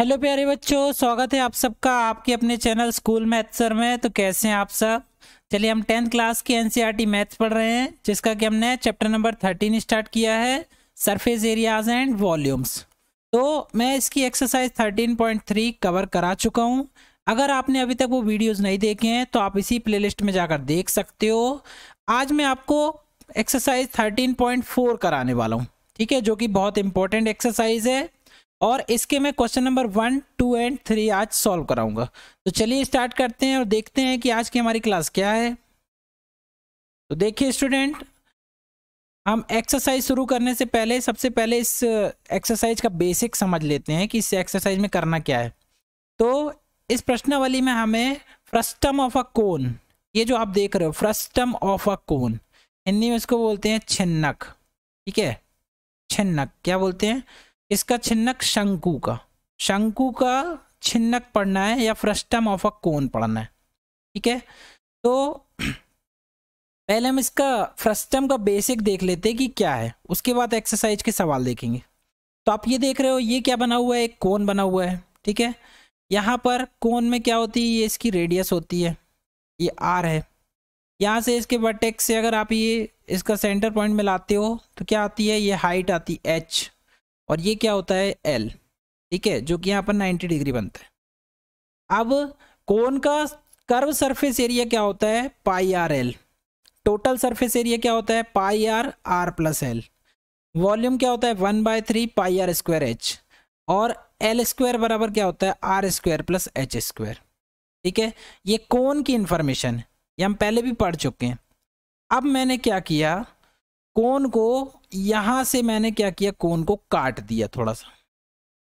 Hello प्यारे बच्चों स्वागत है आप सबका आपके अपने चैनल स्कूल मैथ सर में तो कैसे हैं आप सब चलिए हम टेंथ क्लास की एनसीईआरटी e मैथ्स पढ़ रहे हैं जिसका कि हमने चैप्टर नंबर थर्टीन स्टार्ट किया है सरफेस एरियाज एंड वॉल्यूम्स तो मैं इसकी exercise thirteen point three cover करा चुका हूँ अगर आपने अभी तक वो वीडियोज़ नहीं देखे हैं तो आप इसी प्ले में जाकर देख सकते हो आज मैं आपको एक्सरसाइज थर्टीन पॉइंट फोर कराने वाला हूँ ठीक है जो कि बहुत इंपॉर्टेंट एक्सरसाइज है और इसके मैं question number one two and three आज सॉल्व कराऊंगा तो चलिए स्टार्ट करते हैं और देखते हैं कि आज की हमारी क्लास क्या है तो देखिए स्टूडेंट हम एक्सरसाइज शुरू करने से पहले सबसे पहले इस एक्सरसाइज uh, का बेसिक समझ लेते हैं कि इस एक्सरसाइज में करना क्या है तो इस प्रश्नावली में हमें फ्रस्टम ऑफ अ कोन ये जो आप देख रहे हो frustum of a cone Hindi में इसको बोलते हैं छिन्नक ठीक है छिन्नक क्या बोलते हैं इसका छिन्नक शंकु का शंकु का छिन्नक पढ़ना है या फ्रस्टम ऑफ अ कोन पढ़ना है ठीक है तो पहले हम इसका फ्रस्टम का बेसिक देख लेते हैं कि क्या है उसके बाद एक्सरसाइज के सवाल देखेंगे तो आप ये देख रहे हो ये क्या बना हुआ है एक कोन बना हुआ है ठीक है यहाँ पर कोन में क्या होती है ये इसकी रेडियस होती है ये आर है यहाँ से इसके वर्टेक्स से अगर आप ये इसका सेंटर पॉइंट में लाते हो तो क्या आती है ये हाइट आती है एच और ये क्या होता है एल ठीक है जो कि यहाँ पर 90 डिग्री बनता है अब कोन का कर्व सरफेस एरिया क्या होता है pi R L total surface area क्या होता है pi R R plus L volume क्या होता है one by three pi R square H और एल स्क्वायर बराबर क्या होता है R square plus H square ठीक है ये कौन की इंफॉर्मेशन ये हम पहले भी पढ़ चुके हैं अब मैंने क्या किया कोन को यहां से मैंने क्या किया कोन को काट दिया थोड़ा सा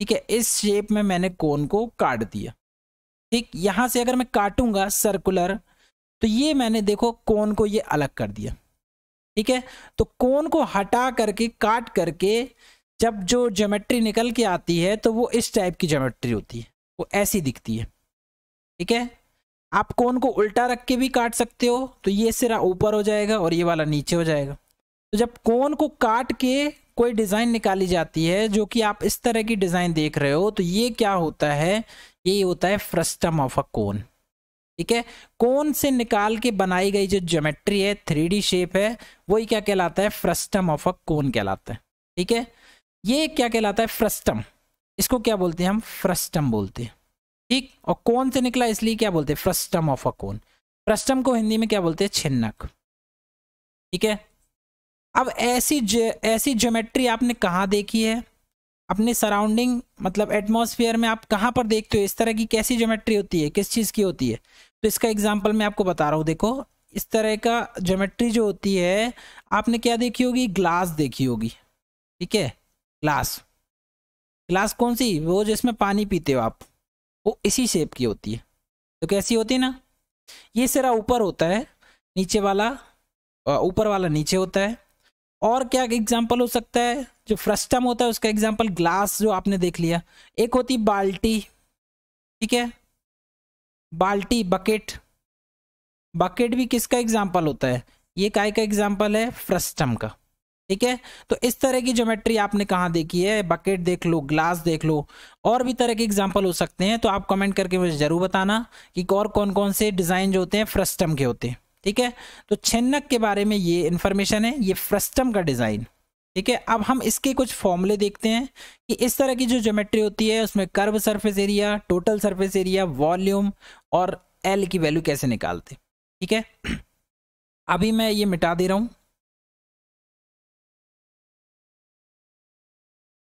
ठीक है इस शेप में मैंने कोन को काट दिया ठीक यहां से अगर मैं काटूंगा सर्कुलर तो ये मैंने देखो कोन को ये अलग कर दिया ठीक है तो कोन को हटा करके काट करके जब जो ज्योमेट्री निकल के आती है तो वो इस टाइप की ज्योमेट्री होती है वो ऐसी दिखती है ठीक है आप कोन को उल्टा रख के भी काट सकते हो तो ये सिरा ऊपर हो जाएगा और ये वाला नीचे हो जाएगा तो जब कोन को काट के कोई डिज़ाइन निकाली जाती है जो कि आप इस तरह की डिज़ाइन देख रहे हो तो ये क्या होता है ये होता है फ्रस्टम ऑफ अ कोन ठीक है कोन से निकाल के बनाई गई जो ज्योमेट्री है थ्री शेप है वही क्या कहलाता है फ्रस्टम ऑफ अ कोन कहलाता है ठीक है ये क्या कहलाता है फ्रस्टम इसको क्या बोलते हैं हम फ्रस्टम बोलते हैं ठीक और कोन से निकला इसलिए क्या बोलते हैं frustum of a cone frustum को हिंदी में क्या बोलते हैं छिन्नक ठीक है अब ऐसी ज, ऐसी ज्योमेट्री आपने कहाँ देखी है अपने सराउंडिंग मतलब एटमॉस्फेयर में आप कहाँ पर देखते हो इस तरह की कैसी ज्योमेट्री होती है किस चीज़ की होती है तो इसका एग्जाम्पल मैं आपको बता रहा हूँ देखो इस तरह का ज्योमेट्री जो होती है आपने क्या देखी होगी ग्लास देखी होगी ठीक है ग्लास ग्लास कौन सी वो जिसमें पानी पीते हो आप वो इसी शेप की होती है तो कैसी होती है ना ये सिरा ऊपर होता है नीचे वाला ऊपर वाला नीचे होता है और क्या एग्जाम्पल हो सकता है जो फ्रस्टम होता है उसका एग्जाम्पल ग्लास जो आपने देख लिया एक होती बाल्टी ठीक है बाल्टी बकेट बकेट भी किसका एग्जाम्पल होता है ये काय का एग्जाम्पल है फ्रस्टम का ठीक है तो इस तरह की ज्योमेट्री आपने कहाँ देखी है बकेट देख लो ग्लास देख लो और भी तरह के एग्जाम्पल हो सकते हैं तो आप कमेंट करके मुझे ज़रूर बताना कि और कौन कौन से डिज़ाइन जो होते हैं फ्रस्टम के होते हैं ठीक है तो छेन्नक के बारे में ये इन्फॉर्मेशन है ये फ्रस्टम का डिज़ाइन ठीक है अब हम इसके कुछ फॉर्मूले देखते हैं कि इस तरह की जो ज्योमेट्री होती है उसमें curve surface area total surface area volume और एल की वैल्यू कैसे निकालते ठीक है अभी मैं ये मिटा दे रहा हूँ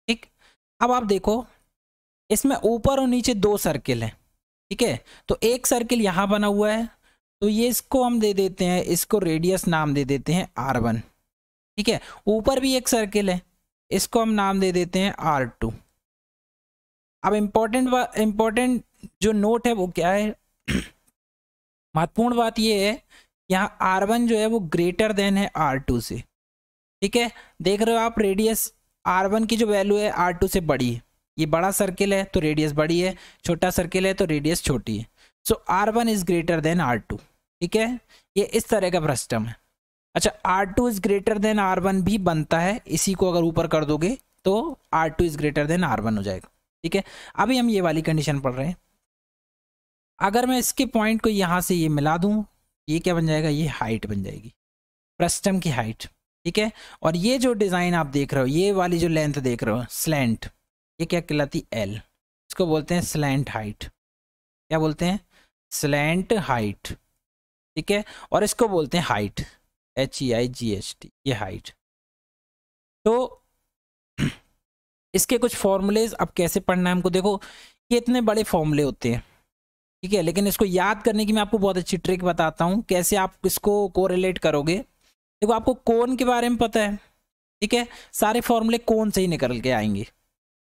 ठीक अब आप देखो इसमें ऊपर और नीचे दो सर्किल हैं ठीक है तो एक सर्किल यहाँ बना हुआ है तो ये इसको हम दे देते हैं इसको रेडियस नाम दे देते हैं आर वन ठीक है ऊपर भी एक सर्किल है इसको हम नाम दे देते हैं आर टू अब इम्पोर्टेंट इम्पोर्टेंट जो नोट है वो क्या है महत्वपूर्ण बात ये है यहाँ आर वन जो है वो ग्रेटर देन है आर टू से ठीक है देख रहे हो आप रेडियस आर वन की जो वैल्यू है आर टू से बड़ी है ये बड़ा सर्किल है तो रेडियस बड़ी है छोटा सर्किल है तो रेडियस छोटी है so R one is greater than R two ठीक है ये इस तरह का प्रस्टम है अच्छा R two is greater than R one भी बनता है इसी को अगर ऊपर कर दोगे तो R two is greater than R one हो जाएगा ठीक है अभी हम ये वाली कंडीशन पढ़ रहे हैं अगर मैं इसके पॉइंट को यहाँ से ये मिला दूँ ये क्या बन जाएगा ये हाइट बन जाएगी प्रस्टम की हाइट ठीक है और ये जो डिज़ाइन आप देख रहे हो ये वाली जो लेंथ देख रहे हो स्लेंट ये क्या कहलाती एल इसको बोलते हैं स्लेंट हाइट क्या बोलते हैं स्लैंट हाइट ठीक है और इसको बोलते हैं height H E I G H T ये हाइट तो इसके कुछ फॉर्मूलेज अब कैसे पढ़ना है हमको देखो ये इतने बड़े फॉर्मूले होते हैं ठीक है लेकिन इसको याद करने की मैं आपको बहुत अच्छी ट्रिक बताता हूँ कैसे आप इसको कोरिलेट करोगे देखो आपको कौन के बारे में पता है ठीक है सारे फॉर्मूले कौन से ही निकल के आएंगे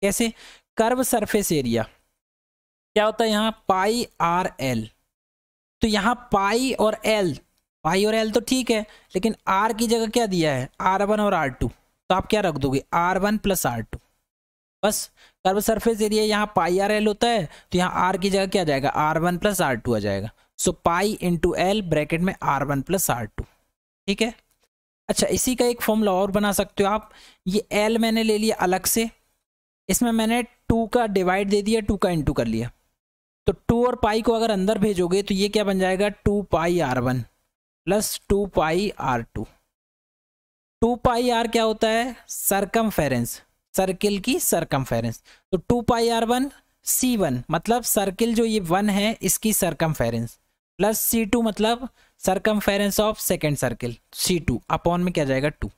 कैसे कर्व सरफेस एरिया क्या होता है यहाँ पाई आर एल तो यहाँ पाई और एल पाई और एल तो ठीक है लेकिन आर की जगह क्या दिया है आर वन और आर टू तो आप क्या रख दोगे R one plus are two बस कर्व सरफेस एरिया यहाँ पाई आर एल होता है तो यहाँ आर की जगह क्या जाएगा R one plus are two आ जाएगा so pi into L bracket में R one plus are two ठीक है अच्छा इसी का एक फॉर्मूला और बना सकते हो आप ये एल मैंने ले लिया अलग से इसमें मैंने टू का डिवाइड दे दिया टू का इंटू कर लिया तो टू और पाई को अगर अंदर भेजोगे तो ये क्या बन जाएगा two pi are one plus two pi are two two pi R क्या होता है सरकम सर्किल की सरकम तो two pi are one C one मतलब सर्किल जो ये वन है इसकी सरकम फेरेंस प्लस सी टू मतलब circum of second circle C two upon में क्या जाएगा टू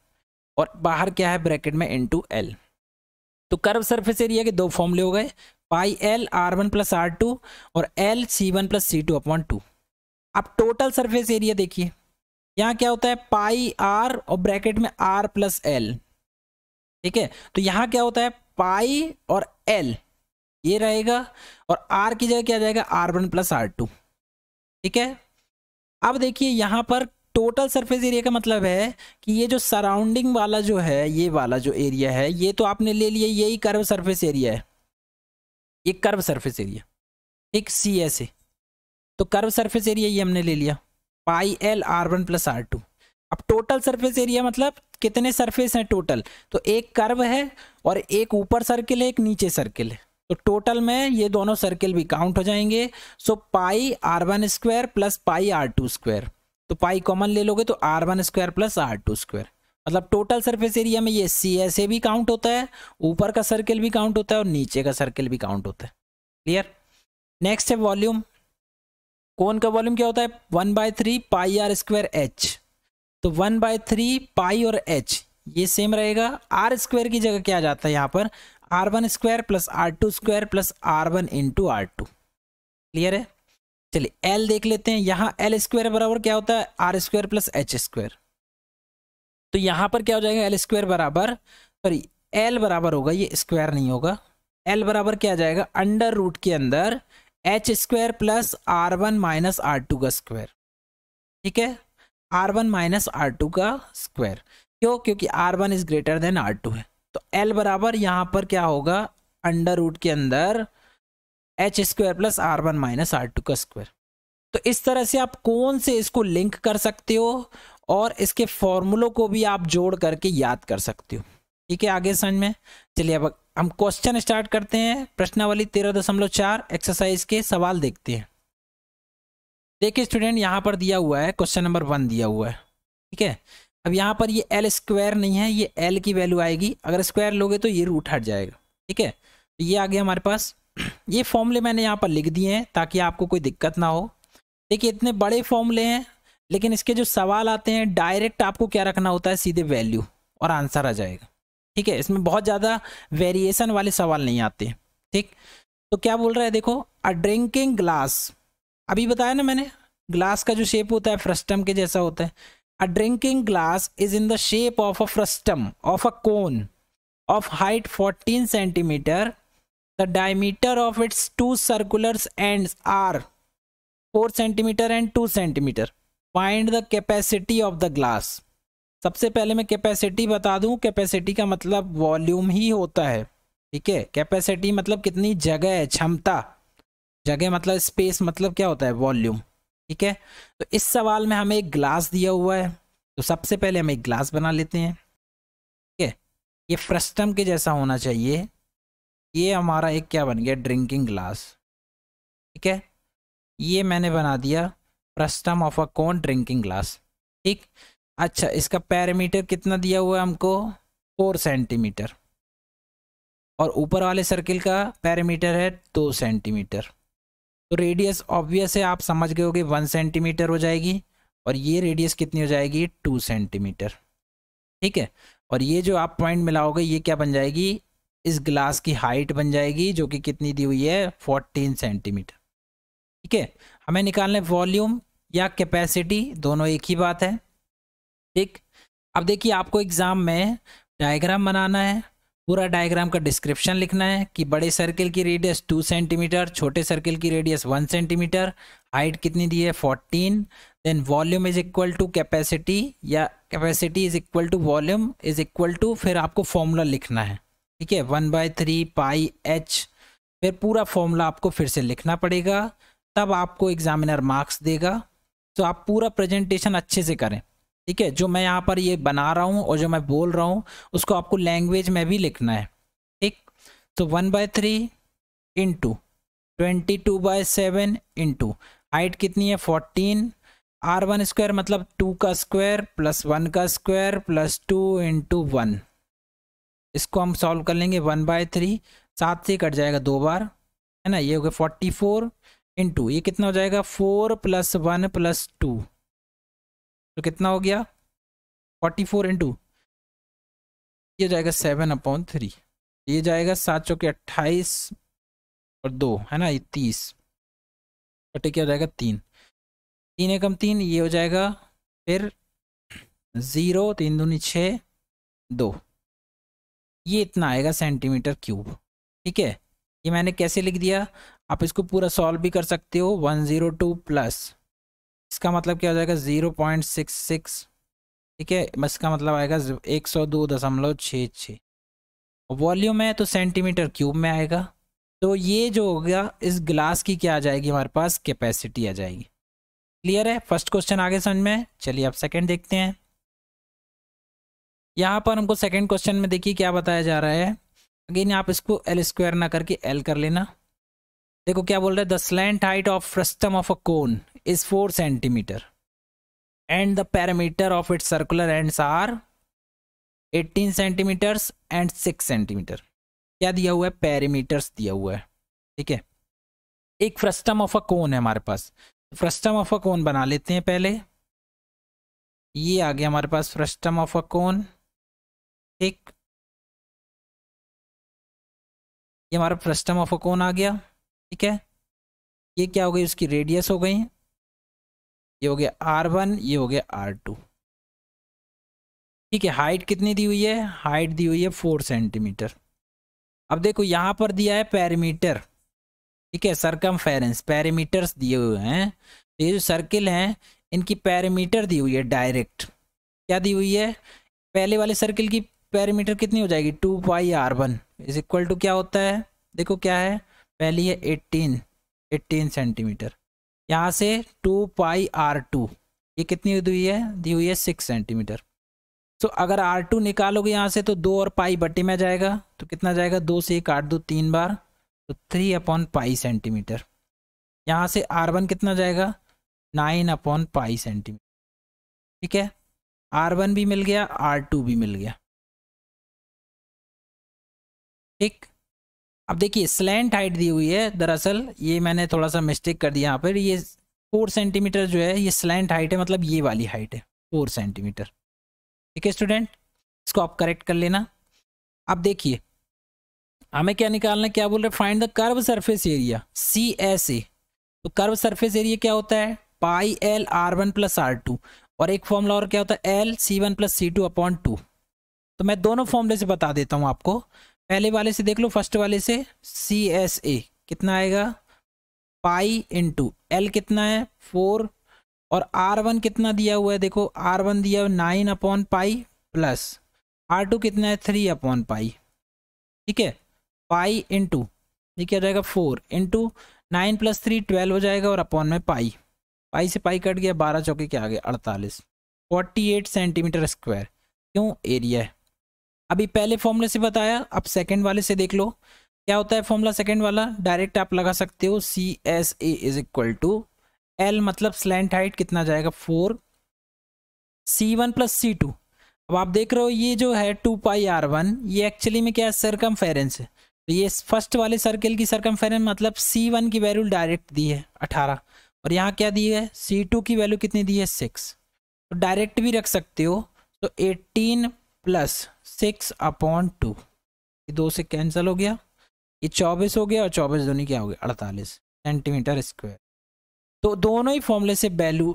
और बाहर क्या है ब्रैकेट में इन टू एल तो कर्व सरफेस एरिया के दो ले हो गए pi L R one plus are two और L C one plus C two upon two अब टोटल सरफेस एरिया देखिए यहाँ क्या होता है पाई आर और ब्रैकेट में आर प्लस एल ठीक है तो यहाँ क्या होता है पाई और एल ये रहेगा और आर की जगह क्या जाएगा R one plus are two ठीक है अब देखिए यहाँ पर टोटल सरफेस एरिया का मतलब है कि ये जो सराउंडिंग वाला जो है ये वाला जो एरिया है ये तो आपने ले लिया यही कर्व सरफेस एरिया है एक कर्व सरफेस एरिया एक सी एस ए तो कर्व सरफेस एरिया ये हमने ले लिया pi L R one plus are two अब टोटल सरफेस एरिया मतलब कितने सरफेस हैं टोटल तो एक कर्व है और एक ऊपर सर्किल है एक नीचे सर्किल है तो टोटल में ये दोनों सर्किल भी काउंट हो जाएंगे so pi are one square plus pi are two square तो पाई कॉमन ले लोगे तो R one square plus are two square मतलब टोटल सरफेस एरिया में ये सी एस ए भी काउंट होता है ऊपर का सर्किल भी काउंट होता है और नीचे का सर्किल भी काउंट होता है क्लियर नेक्स्ट है वॉल्यूम कौन का वॉल्यूम क्या होता है one by three pi R square H तो वन बाय थ्री पाई और एच ये सेम रहेगा आर स्क्वायर की जगह क्या जाता है यहाँ पर R one square plus are two square plus R one into R two clear है चलिए एल देख लेते हैं यहाँ एल स्क्वायर बराबर क्या होता है R square plus H square तो यहाँ पर क्या हो जाएगा एल स्क्वायर बराबर सॉरी एल बराबर होगा ये स्क्वायर नहीं होगा एल बराबर क्या आ जाएगा अंडर रूट के अंदर H square plus R one minus R two का स्क्वायर ठीक है R one minus R two का स्क्वायर क्यों क्योंकि R one is greater than R two है तो एल बराबर यहाँ पर क्या होगा अंडर रूट के अंदर H square plus R one minus R two का स्क्वायर तो इस तरह से आप कौन से इसको लिंक कर सकते हो और इसके फॉर्मूलों को भी आप जोड़ करके याद कर सकते हो ठीक है आगे समझ में चलिए अब हम क्वेश्चन स्टार्ट करते हैं प्रश्नावली तेरह दशमलव चार एक्सरसाइज के सवाल देखते हैं देखिए स्टूडेंट यहाँ पर दिया हुआ है क्वेश्चन नंबर वन दिया हुआ है ठीक है अब यहाँ पर ये एल स्क्वायर नहीं है ये एल की वैल्यू आएगी अगर स्क्वायर लोगे तो ये रूट हट जाएगा ठीक है तो ये आ गया हमारे पास ये फॉर्मूले मैंने यहाँ पर लिख दिए हैं ताकि आपको कोई दिक्कत ना हो देखिए इतने बड़े फॉर्मूले हैं लेकिन इसके जो सवाल आते हैं डायरेक्ट आपको क्या रखना होता है सीधे वैल्यू और आंसर आ जाएगा ठीक है इसमें बहुत ज़्यादा वेरिएशन वाले सवाल नहीं आते ठीक तो क्या बोल रहा है देखो अ ड्रिंकिंग ग्लास अभी बताया ना मैंने ग्लास का जो शेप होता है फ्रस्टम के जैसा होता है a drinking glass is in the shape of a frustum of a cone of height 14 centimetre the diameter of its two circular end are four centimetre and two centimetre find the capacity of the glass सबसे पहले मैं capacity बता दूं capacity का मतलब volume ही होता है ठीक है कैपेसिटी मतलब कितनी जगह है क्षमता जगह मतलब स्पेस मतलब क्या होता है वॉल्यूम ठीक है तो इस सवाल में हमें एक ग्लास दिया हुआ है तो सबसे पहले हम एक ग्लास बना लेते हैं ठीक है ये फ्रस्टम के जैसा होना चाहिए ये हमारा एक क्या बन गया ड्रिंकिंग ग्लास ठीक है ये मैंने बना दिया प्रस्टम ऑफ अ कौन ड्रिंकिंग ग्लास ठीक अच्छा इसका पैरामीटर कितना दिया हुआ है हमको फोर सेंटीमीटर और ऊपर वाले सर्किल का पैरामीटर है दो सेंटीमीटर तो रेडियस ऑब्वियस है आप समझ गए होगे वन सेंटीमीटर हो जाएगी और ये रेडियस कितनी हो जाएगी टू सेंटीमीटर ठीक है और ये जो आप पॉइंट मिलाओगे ये क्या बन जाएगी इस ग्लास की हाइट बन जाएगी जो कि कितनी दी हुई है फोर्टीन सेंटीमीटर ठीक है हमें निकालना है वॉल्यूम या कैपेसिटी दोनों एक ही बात है ठीक अब देखिए आपको एग्ज़ाम में डायग्राम बनाना है पूरा डायग्राम का डिस्क्रिप्शन लिखना है कि बड़े सर्किल की रेडियस टू सेंटीमीटर छोटे सर्किल की रेडियस वन सेंटीमीटर हाइट कितनी दी है fourteen then volume is equal to capacity या capacity is equal to volume is equal to फिर आपको फॉर्मूला लिखना है ठीक है one by three pi H फिर पूरा फॉर्मूला आपको फिर से लिखना पड़ेगा तब आपको एग्जामिनर मार्क्स देगा तो आप पूरा प्रेजेंटेशन अच्छे से करें ठीक है जो मैं यहाँ पर ये बना रहा हूँ और जो मैं बोल रहा हूँ उसको आपको लैंग्वेज में भी लिखना है ठीक तो one by three into twenty two by seven into height कितनी है फोर्टीन आर वन स्क्वायर मतलब टू का स्क्वायर प्लस वन का square plus two into one इसको हम सॉल्व कर लेंगे वन बाय थ्री सात से कट जाएगा दो बार है ना ये हो गया फोर्टी फोर इन टू ये कितना हो जाएगा four plus one plus two तो कितना हो गया फोर्टी फोर इंटू ये जाएगा सेवन अपॉन थ्री ये जाएगा सात चौके अट्ठाईस और दो है ना ये तीस बटे क्या हो जाएगा तीन तीन एकम तीन ये हो जाएगा फिर ज़ीरो तीन दूनी छः दो ये इतना आएगा सेंटीमीटर क्यूब ठीक है ये मैंने कैसे लिख दिया आप इसको पूरा सॉल्व भी कर सकते हो वन ज़ीरो टू प्लस इसका मतलब क्या हो जाएगा ज़ीरो पॉइंट सिक्स सिक्स ठीक है बस इसका मतलब आएगा एक सौ दो दशमलव छः छः वॉल्यूम है तो सेंटीमीटर क्यूब में आएगा तो ये जो होगा इस ग्लास की क्या आ जाएगी हमारे पास कैपेसिटी आ जाएगी क्लियर है फर्स्ट क्वेश्चन आगे समझ में चलिए अब सेकंड देखते हैं यहाँ पर हमको सेकंड क्वेश्चन में देखिए क्या बताया जा रहा है अगेन आप इसको एल स्क्वायर ना करके एल कर लेना देखो क्या बोल रहे हैं the slant height of frustum of a cone is four centimetre and the perimeter of it circular ends are 18 centimetres and 6 centimetre क्या दिया हुआ है पैरामीटर्स दिया हुआ है ठीक है एक फ्रस्टम ऑफ अ कोन है हमारे पास फ्रस्टम ऑफ अ कोन बना लेते हैं पहले ये आ गया हमारे पास फ्रस्टम ऑफ अ कोन ठीक ये हमारा फ्रस्टम ऑफ अ कोन आ गया ठीक है ये क्या हो गई उसकी रेडियस हो गई ये हो गया आर वन ये हो गया आर टू ठीक है हाइट कितनी दी हुई है हाइट दी हुई है फोर सेंटीमीटर अब देखो यहाँ पर दिया है पैरीमीटर ठीक है सरकम फेरेंस पैरीमीटर्स दिए हुए हैं तो ये जो सर्किल हैं इनकी पैरीमीटर दी हुई है डायरेक्ट क्या दी हुई है पहले वाले सर्किल की पैरीमीटर कितनी हो जाएगी two pi are one is equal to क्या होता है देखो क्या है पहली है एट्टीन एट्टीन सेंटीमीटर यहाँ से टू पाई आर टू ये कितनी दी हुई है दी हुई है सिक्स सेंटीमीटर सो तो अगर आर टू निकालोगे यहाँ से तो दो और पाई बट्टी में जाएगा तो कितना जाएगा दो से काट दो तीन बार तो थ्री अपॉन पाई सेंटीमीटर यहाँ से आर वन कितना जाएगा नाइन अपॉन पाई सेंटीमीटर ठीक है आर वन भी मिल गया आर टू भी मिल गया ठीक अब देखिए स्लैंट हाइट दी हुई है दरअसल ये मैंने थोड़ा सा मिस्टेक कर दिया यहाँ पर ये फोर सेंटीमीटर जो है ये स्लैंट हाइट है मतलब ये वाली हाइट है फोर सेंटीमीटर ठीक है स्टूडेंट इसको आप करेक्ट कर लेना अब देखिए हमें क्या निकालना क्या बोल रहे find the curve surface area C S A तो कर्व सरफेस एरिया क्या होता है pi L R one plus are two और एक फॉर्मूला और क्या होता है L C one plus C two upon two तो मैं दोनों फॉर्मूले से बता देता हूँ आपको पहले वाले से देख लो फर्स्ट वाले से सी एस ए कितना आएगा पाई इंटू एल कितना है फोर और आर वन कितना दिया हुआ है देखो आर वन दिया हुआ nine upon pi plus are two कितना है थ्री अपॉन पाई ठीक है पाई इंटू ये क्या जाएगा four into nine plus three twelve हो जाएगा और अपॉन में पाई पाई से पाई कट गया बारह चौके के आगे अड़तालीस फोर्टी एट सेंटीमीटर स्क्वायर क्यों एरिया है अभी पहले फॉर्मूले से बताया अब सेकंड वाले से देख लो क्या होता है फॉर्मूला सेकंड वाला डायरेक्ट आप लगा सकते हो C S A is equal to L मतलब स्लैंड हाइट कितना जाएगा four C one plus C two अब आप देख रहे हो ये जो है टू पाई आर वन ये एक्चुअली में क्या है सरकम फेरेंस है तो ये फर्स्ट वाले सर्कल की सरकम मतलब सी वन की वैल्यू डायरेक्ट दी है अठारह और यहाँ क्या दी है सी टू की वैल्यू कितनी दी है सिक्स तो डायरेक्ट भी रख सकते हो तो eighteen plus six upon two ये दो से कैंसिल हो गया ये चौबीस हो गया और चौबीस दोनों क्या हो गया अड़तालीस सेंटीमीटर स्क्वायर तो दोनों ही फॉर्मूले से वैल्यू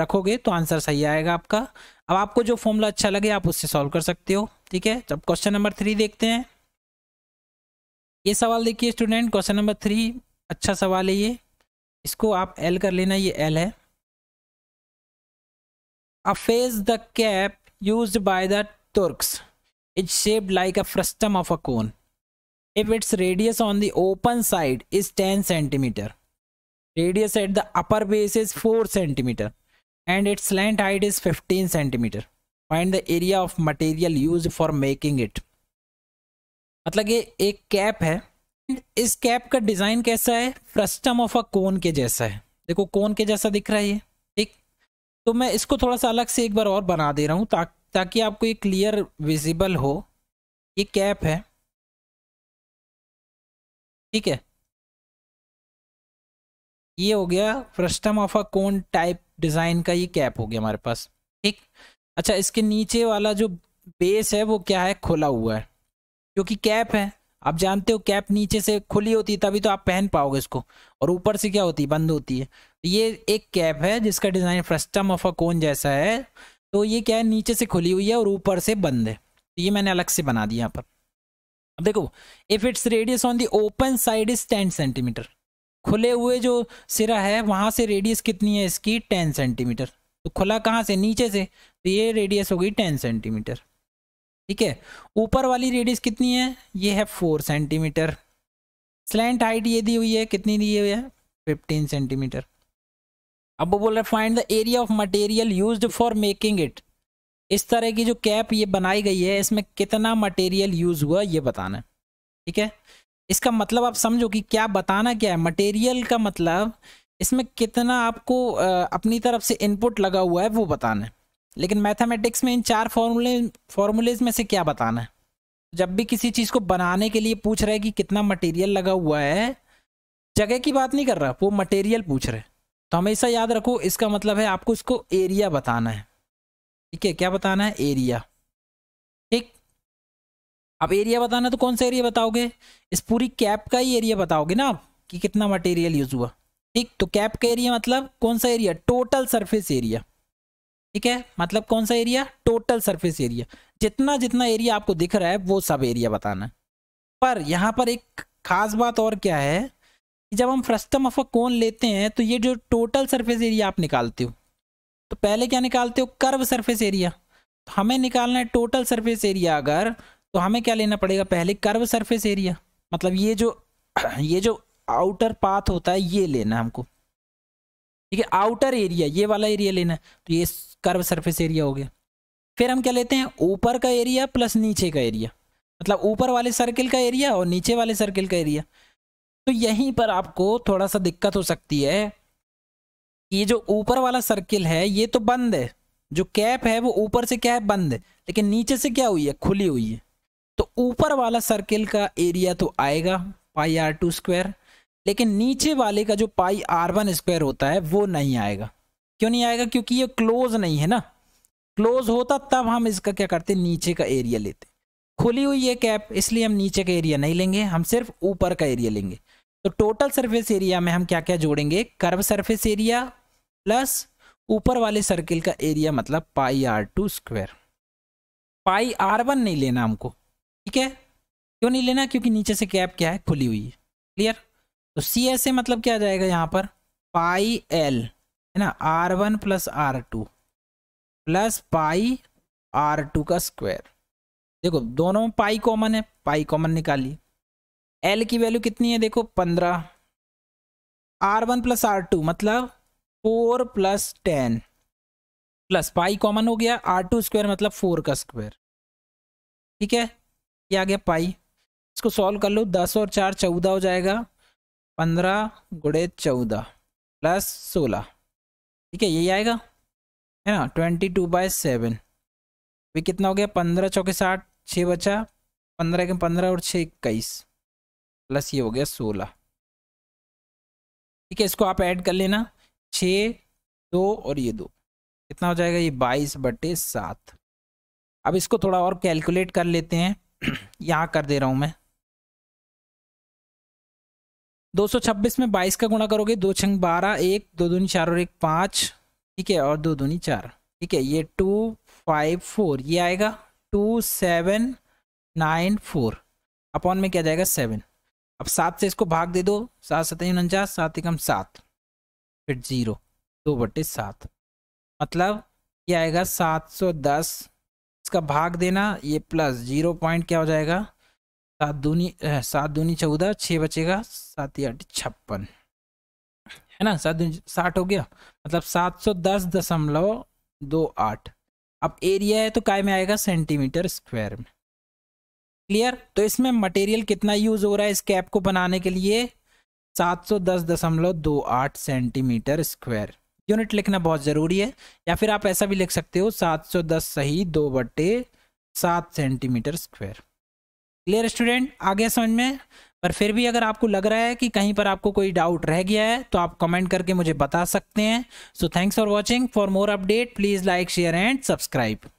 रखोगे तो आंसर सही आएगा आपका अब आपको जो फॉर्मूला अच्छा लगे आप उससे सॉल्व कर सकते हो ठीक है जब क्वेश्चन नंबर थ्री देखते हैं ये सवाल देखिए स्टूडेंट क्वेश्चन नंबर थ्री अच्छा सवाल है ये इसको आप एल कर लेना ये एल है a fez the cap used by the Turks. It's shaped like a frustum of a cone. If its radius on the open side is 10 cm radius at the upper base is 4 cm and its slant height is 15 cm Find the area of material used for making it. मतलब ये एक cap है इस cap का design कैसा है frustum of a कोन के जैसा है देखो कोन के जैसा दिख रहा है ये ठीक तो मैं इसको थोड़ा सा अलग से एक बार और बना दे रहा हूँ ताकि ताकि आपको ये क्लियर विजिबल हो ये कैप है ठीक है ये हो गया frustum of a cone type design का ये कैप हो गया हमारे पास ठीक अच्छा इसके नीचे वाला जो बेस है वो क्या है खुला हुआ है क्योंकि कैप है आप जानते हो कैप नीचे से खुली होती है तभी तो आप पहन पाओगे इसको और ऊपर से क्या होती है बंद होती है ये एक कैप है जिसका design frustum of a cone जैसा है तो ये क्या है नीचे से खुली हुई है और ऊपर से बंद है तो ये मैंने अलग से बना दिया यहाँ पर अब देखो if it's radius on the open side is ten centimetre खुले हुए जो सिरा है वहाँ से रेडियस कितनी है इसकी टेन सेंटीमीटर तो खुला कहाँ से नीचे से तो ये रेडियस हो गई टेन सेंटीमीटर ठीक है ऊपर वाली रेडियस कितनी है ये है फोर सेंटीमीटर स्लैंट हाइट ये दी हुई है कितनी दी हुई है फिफ्टीन सेंटीमीटर अब वो बोल रहे find the area of material used for making it इस तरह की जो कैप ये बनाई गई है इसमें कितना मटेरियल यूज हुआ ये बताना ठीक है इसका मतलब आप समझो कि क्या बताना क्या है मटेरियल का मतलब इसमें कितना आपको अपनी तरफ से इनपुट लगा हुआ है वो बताना है लेकिन मैथमेटिक्स में इन चार फॉर्मूले फॉर्मूलेज में से क्या बताना है जब भी किसी चीज़ को बनाने के लिए पूछ रहे कि कितना मटेरियल लगा हुआ है जगह की बात नहीं कर रहा वो मटेरियल पूछ रहे तो हमेशा याद रखो इसका मतलब है आपको इसको एरिया बताना है ठीक है क्या बताना है एरिया ठीक अब एरिया बताना है तो कौन सा एरिया बताओगे इस पूरी कैप का ही एरिया बताओगे ना आप कि कितना मटेरियल यूज हुआ ठीक तो कैप का एरिया मतलब कौन सा एरिया टोटल सरफेस एरिया ठीक है मतलब कौन सा एरिया टोटल सरफेस एरिया जितना जितना एरिया आपको दिख रहा है वो सब एरिया बताना है पर यहाँ पर एक खास बात और क्या है जब हम फ्रस्टम ऑफ अ कोन लेते हैं तो ये जो टोटल सरफेस एरिया आप निकालते हो तो पहले क्या निकालते हो कर्व सरफेस एरिया तो हमें निकालना है टोटल सरफेस एरिया अगर तो हमें क्या लेना पड़ेगा पहले कर्व सरफेस एरिया मतलब ये जो ये जो आउटर पाथ होता है ये लेना हमको ठीक है आउटर एरिया ये वाला एरिया लेना है तो ये कर्व सरफेस एरिया हो गया फिर हम क्या लेते हैं ऊपर का एरिया प्लस नीचे का एरिया मतलब ऊपर वाले सर्किल का एरिया और नीचे वाले सर्किल का एरिया तो यहीं पर आपको थोड़ा सा दिक्कत हो सकती है ये जो ऊपर वाला सर्किल है ये तो बंद है जो कैप है वो ऊपर से क्या है बंद है लेकिन नीचे से क्या हुई है खुली हुई है तो ऊपर वाला सर्किल का एरिया तो आएगा पाई आर टू स्क्वायर लेकिन नीचे वाले का जो पाई आर वन स्क्वायर होता है वो नहीं आएगा क्यों नहीं आएगा क्योंकि ये क्लोज नहीं है ना क्लोज होता तब हम इसका क्या करते नीचे का एरिया लेते खुली हुई है कैप इसलिए हम नीचे का एरिया नहीं लेंगे हम सिर्फ ऊपर का एरिया लेंगे तो टोटल सरफेस एरिया में हम क्या क्या जोड़ेंगे कर्व सरफेस एरिया प्लस ऊपर वाले सर्किल का एरिया मतलब pi are two square pi are one नहीं लेना हमको ठीक है क्यों नहीं लेना क्योंकि नीचे से कैप क्या है खुली हुई है क्लियर तो सी एस ए मतलब क्या जाएगा यहाँ पर पाई एल है ना r one plus are two plus pi are two का स्क्वायर देखो दोनों में पाई कॉमन है पाई कॉमन निकालिए एल की वैल्यू कितनी है देखो पंद्रह r one plus are two मतलब four plus ten plus pi common हो गया आर टू स्क्वायर मतलब फोर का स्क्वायर ठीक है ये आ गया पाई इसको सॉल्व कर लो दस और चार चौदह हो जाएगा पंद्रह गुड़े चौदह प्लस सोलह ठीक है यही आएगा है ना ट्वेंटी टू बाय सेवन अभी कितना हो गया पंद्रह चौके साठ छः बचा पंद्रह के पंद्रह और छः इक्कीस प्लस ये हो गया सोलह ठीक है इसको आप ऐड कर लेना छ दो और ये दो कितना हो जाएगा ये बाईस बटे सात अब इसको थोड़ा और कैलकुलेट कर लेते हैं यहाँ कर दे रहा हूँ मैं 226 में 22 का गुणा करोगे दो छंग बारह एक दो दूनी चार और एक पाँच ठीक है और दो दूनी चार ठीक है ये टू फाइव फोर ये आएगा two seven nine four upon में क्या जाएगा सेवन अब सात से इसको भाग दे दो सात सतह उनचास सात एकम सात फिर जीरो दो बटे सात मतलब ये आएगा सात सौ दस इसका भाग देना ये प्लस जीरो पॉइंट क्या हो जाएगा सात दूनी सात दूनी चौदह छः बचेगा सात ही आठ छप्पन है ना सात दूनी साठ हो गया मतलब सात सौ दस दशमलव दो आठ अब एरिया है तो काय में आएगा सेंटीमीटर स्क्वायर में क्लियर तो इसमें मटेरियल कितना यूज हो रहा है इस कैप को बनाने के लिए सात सौ दस दशमलव दो आठ सेंटीमीटर स्क्वायर यूनिट लिखना बहुत ज़रूरी है या फिर आप ऐसा भी लिख सकते हो सात सौ दस सही दो बट्टे सात सेंटीमीटर स्क्वायर क्लियर स्टूडेंट आ गया समझ में पर फिर भी अगर आपको लग रहा है कि कहीं पर आपको कोई डाउट रह गया है तो आप कमेंट करके मुझे बता सकते हैं so thanks for watching for more update please like share and subscribe